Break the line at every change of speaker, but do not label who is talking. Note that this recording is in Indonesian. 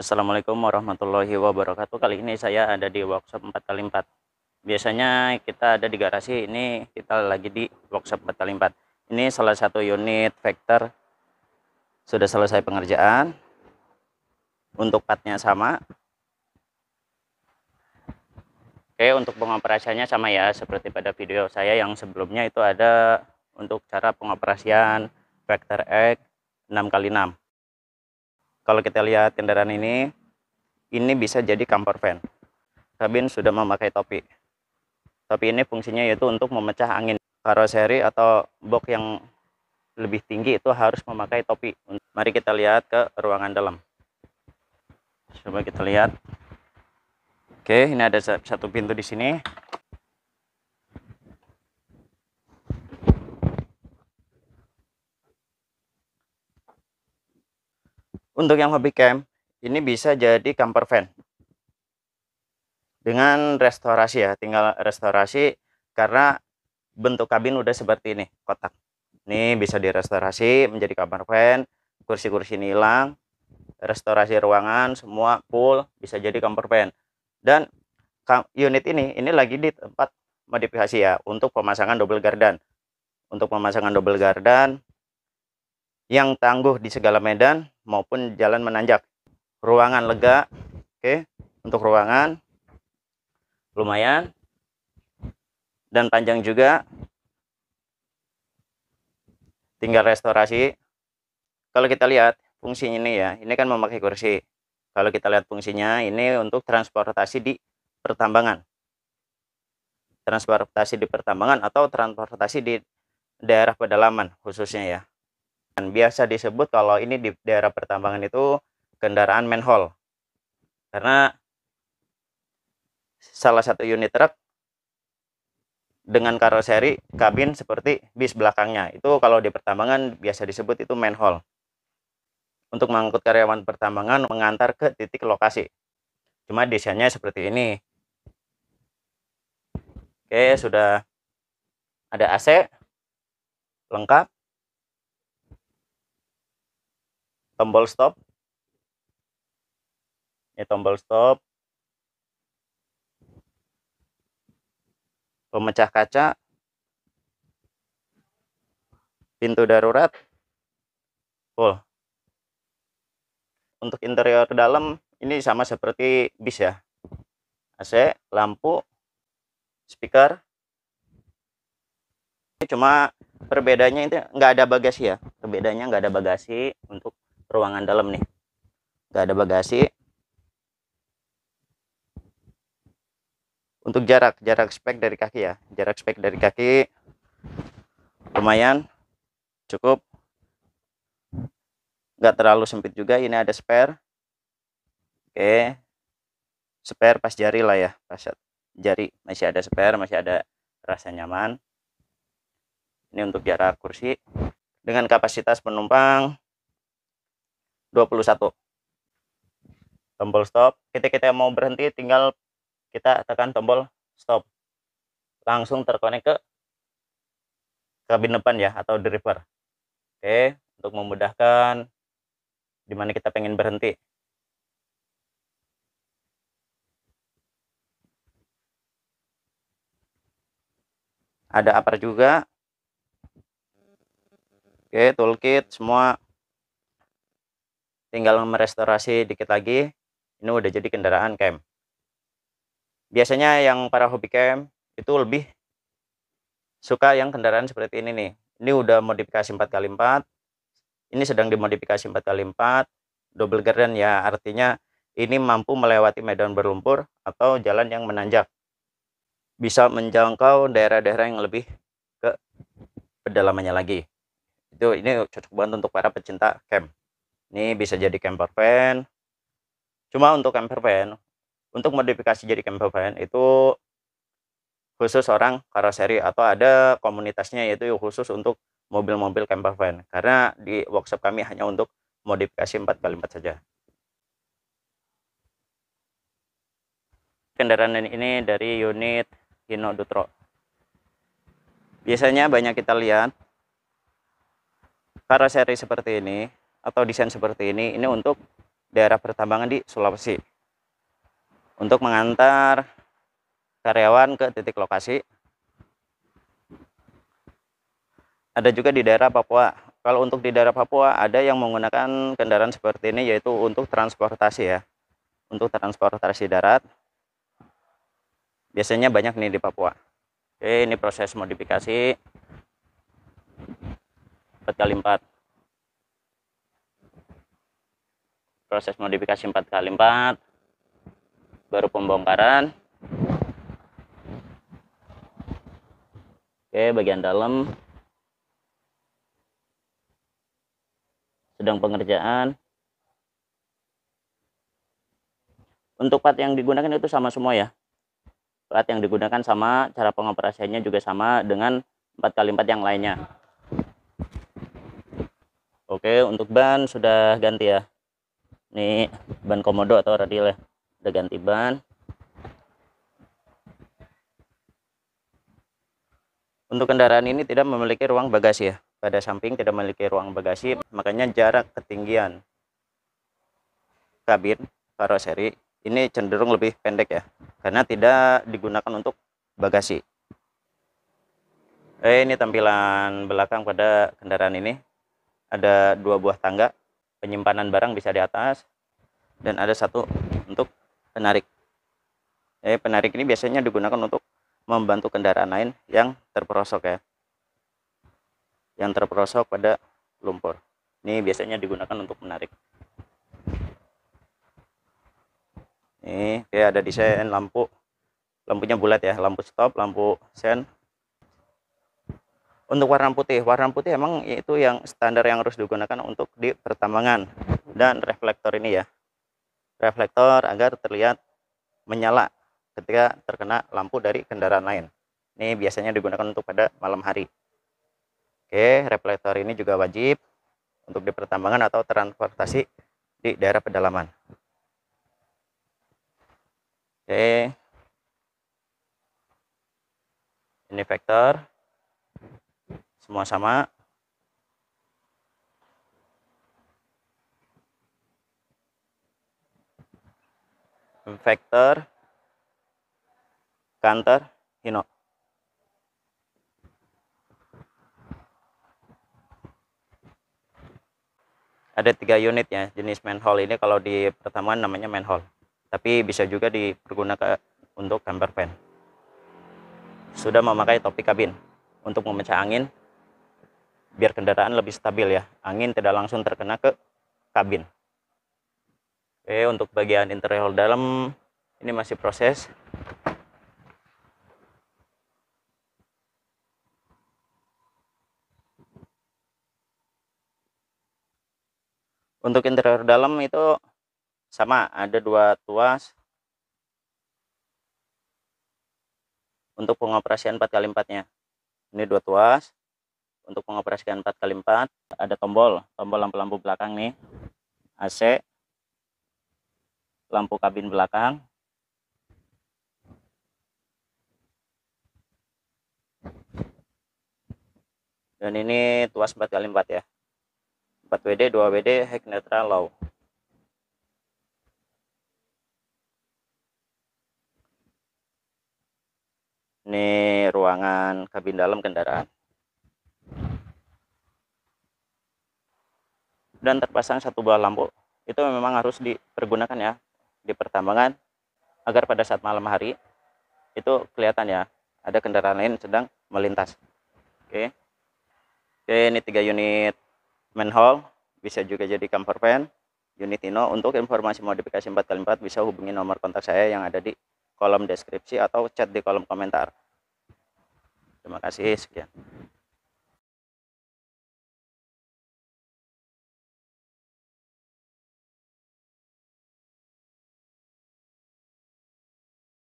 Assalamualaikum warahmatullahi wabarakatuh Kali ini saya ada di workshop 4x4 Biasanya kita ada di garasi Ini kita lagi di workshop 4x4 Ini salah satu unit vektor Sudah selesai pengerjaan Untuk partnya sama Oke untuk pengoperasiannya sama ya Seperti pada video saya yang sebelumnya itu ada Untuk cara pengoperasian vektor X 6x6 kalau kita lihat kendaraan ini, ini bisa jadi camper van. Kabin sudah memakai topi. Topi ini fungsinya yaitu untuk memecah angin. Karoseri atau box yang lebih tinggi itu harus memakai topi. Mari kita lihat ke ruangan dalam. Coba kita lihat. Oke, ini ada satu pintu di sini. Untuk yang hobi camp, ini bisa jadi camper van. Dengan restorasi ya, tinggal restorasi karena bentuk kabin udah seperti ini, kotak. Ini bisa direstorasi menjadi kamar van, kursi-kursi ini hilang, restorasi ruangan, semua full bisa jadi camper van. Dan unit ini, ini lagi di tempat modifikasi ya untuk pemasangan double gardan. Untuk pemasangan double gardan yang tangguh di segala medan maupun jalan menanjak. Ruangan lega, oke, okay. untuk ruangan lumayan dan panjang juga. Tinggal restorasi. Kalau kita lihat fungsinya ini ya, ini kan memakai kursi. Kalau kita lihat fungsinya, ini untuk transportasi di pertambangan. Transportasi di pertambangan atau transportasi di daerah pedalaman khususnya ya. Dan biasa disebut kalau ini di daerah pertambangan itu kendaraan manhole karena salah satu unit truk dengan karoseri kabin seperti bis belakangnya itu kalau di pertambangan biasa disebut itu manhole untuk mengangkut karyawan pertambangan mengantar ke titik lokasi cuma desainnya seperti ini oke sudah ada AC lengkap tombol stop ini tombol stop pemecah kaca pintu darurat full untuk interior dalam ini sama seperti bis ya AC lampu speaker cuma perbedaannya itu nggak ada bagasi ya perbedaannya nggak ada bagasi untuk ruangan dalam nih nggak ada bagasi untuk jarak jarak spek dari kaki ya jarak spek dari kaki lumayan cukup nggak terlalu sempit juga ini ada spare oke spare pas jari lah ya pas jari masih ada spare masih ada rasa nyaman ini untuk jarak kursi dengan kapasitas penumpang 21 tombol stop ketika kita mau berhenti tinggal kita tekan tombol stop langsung terkonek ke kabin depan ya atau driver oke untuk memudahkan dimana kita pengen berhenti ada apa juga oke toolkit semua tinggal merestorasi dikit lagi ini udah jadi kendaraan camp biasanya yang para hobi camp itu lebih suka yang kendaraan seperti ini nih ini udah modifikasi 4x4 ini sedang dimodifikasi 4x4 double garden ya artinya ini mampu melewati medan berlumpur atau jalan yang menanjak bisa menjangkau daerah-daerah yang lebih ke pedalamannya lagi itu ini cocok banget untuk para pecinta camp ini bisa jadi camper van cuma untuk camper van untuk modifikasi jadi camper van itu khusus orang karoseri atau ada komunitasnya yaitu khusus untuk mobil-mobil camper van karena di workshop kami hanya untuk modifikasi 4x4 saja kendaraan ini dari unit Hino Dutro biasanya banyak kita lihat karoseri seperti ini atau desain seperti ini ini untuk daerah pertambangan di Sulawesi untuk mengantar karyawan ke titik lokasi ada juga di daerah Papua kalau untuk di daerah Papua ada yang menggunakan kendaraan seperti ini yaitu untuk transportasi ya untuk transportasi darat biasanya banyak nih di Papua Oke, ini proses modifikasi 4 kali 4 proses modifikasi 4x4 baru pembongkaran oke bagian dalam sedang pengerjaan untuk plat yang digunakan itu sama semua ya plat yang digunakan sama cara pengoperasiannya juga sama dengan 4x4 yang lainnya oke untuk ban sudah ganti ya ini ban komodo atau radial ya udah ganti ban untuk kendaraan ini tidak memiliki ruang bagasi ya pada samping tidak memiliki ruang bagasi makanya jarak ketinggian kabin karoseri ini cenderung lebih pendek ya karena tidak digunakan untuk bagasi eh, ini tampilan belakang pada kendaraan ini ada dua buah tangga penyimpanan barang bisa di atas dan ada satu untuk penarik. Eh, penarik ini biasanya digunakan untuk membantu kendaraan lain yang terperosok ya. Yang terperosok pada lumpur. Ini biasanya digunakan untuk menarik. Ini ada desain lampu. Lampunya bulat ya, lampu stop, lampu sen, untuk warna putih warna putih emang itu yang standar yang harus digunakan untuk di pertambangan dan reflektor ini ya reflektor agar terlihat menyala ketika terkena lampu dari kendaraan lain ini biasanya digunakan untuk pada malam hari oke reflektor ini juga wajib untuk di pertambangan atau transportasi di daerah pedalaman oke ini vektor semua sama. Vector counter hino. Ada tiga unit ya jenis manhole ini kalau di pertemuan namanya manhole, tapi bisa juga dipergunakan untuk camper van. Sudah memakai topi kabin untuk memecah angin biar kendaraan lebih stabil ya angin tidak langsung terkena ke kabin oke untuk bagian interior dalam ini masih proses untuk interior dalam itu sama ada dua tuas untuk pengoperasian 4 kali 4 nya ini dua tuas untuk mengoperasikan 4x4 ada tombol tombol lampu-lampu belakang nih AC lampu kabin belakang dan ini tuas 4x4 ya 4WD 2WD high neutral, low ini ruangan kabin dalam kendaraan dan terpasang satu buah lampu itu memang harus dipergunakan ya di pertambangan agar pada saat malam hari itu kelihatan ya ada kendaraan lain sedang melintas oke ini tiga unit manhole bisa juga jadi camper van unit Ino untuk informasi modifikasi 4x4 bisa hubungi nomor kontak saya yang ada di kolom deskripsi atau chat di kolom komentar terima kasih sekian